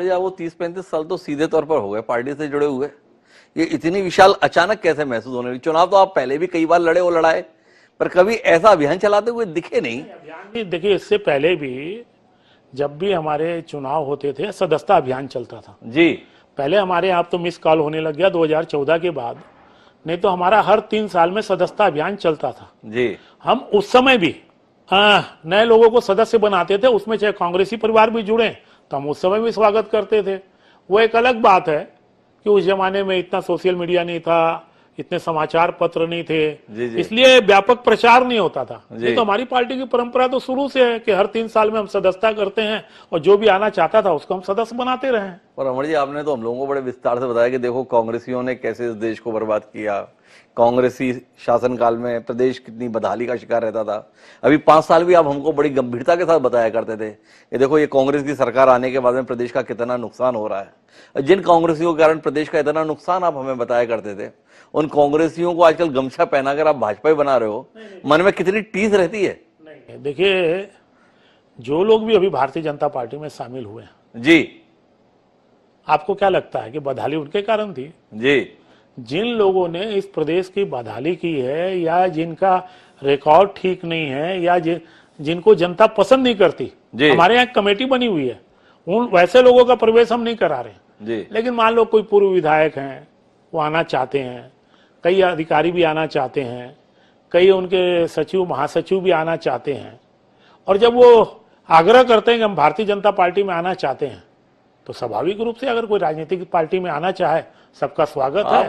या वो तीस पैंतीस साल तो सीधे तौर पर हो गए पार्टी से जुड़े हुए ये इतनी विशाल अचानक कैसे महसूस होने लगी चुनाव तो आप पहले भी कई बार लड़े और लड़ाए पर कभी ऐसा अभियान चलाते हुए दिखे नहीं अभियान भी देखिए इससे पहले भी जब भी हमारे चुनाव होते थे सदस्यता अभियान चलता था जी पहले हमारे यहाँ तो मिस कॉल होने लग गया 2014 के बाद नहीं तो हमारा हर तीन साल में सदस्यता अभियान चलता था जी हम उस समय भी हाँ, नए लोगों को सदस्य बनाते थे उसमें चाहे कांग्रेसी परिवार भी जुड़े तो हम उस समय भी स्वागत करते थे वो एक अलग बात है कि उस जमाने में इतना सोशल मीडिया नहीं था इतने समाचार पत्र नहीं थे इसलिए व्यापक प्रचार नहीं होता था ये तो हमारी पार्टी की परंपरा तो शुरू से है कि हर तीन साल में हम सदस्यता करते हैं और जो भी आना चाहता था उसको हम सदस्य बनाते रहे और अमर जी आपने तो हम लोगों को बड़े विस्तार से बताया कि देखो कांग्रेसियों ने कैसे इस देश को बर्बाद किया कांग्रेसी शासनकाल में प्रदेश कितनी बदहाली का शिकार रहता था अभी पाँच साल भी आप हमको बड़ी गंभीरता के साथ बताया करते थे ये देखो ये कांग्रेस की सरकार आने के बाद में प्रदेश का कितना नुकसान हो रहा है जिन कांग्रेसियों के कारण प्रदेश का इतना नुकसान आप हमें बताया करते थे उन कांग्रेसियों को आजकल गमछा पहनाकर आप भाजपा ही बना रहे हो मन में कितनी टीस रहती है देखिए जो लोग भी अभी भारतीय जनता पार्टी में शामिल हुए हैं जी आपको क्या लगता है कि बदहाली उनके कारण थी जी जिन लोगों ने इस प्रदेश की बदहाली की है या जिनका रिकॉर्ड ठीक नहीं है या जि, जिनको जनता पसंद नहीं करती हमारे यहाँ कमेटी बनी हुई है उन वैसे लोगों का प्रवेश हम नहीं करा रहे लेकिन मान लो कोई पूर्व विधायक हैं वो आना चाहते हैं कई अधिकारी भी आना चाहते हैं कई उनके सचिव महासचिव भी आना चाहते हैं और जब वो आग्रह करते हैं कि हम भारतीय जनता पार्टी में आना चाहते हैं तो स्वाभाविक रूप से अगर कोई राजनीतिक पार्टी में आना चाहे सबका स्वागत है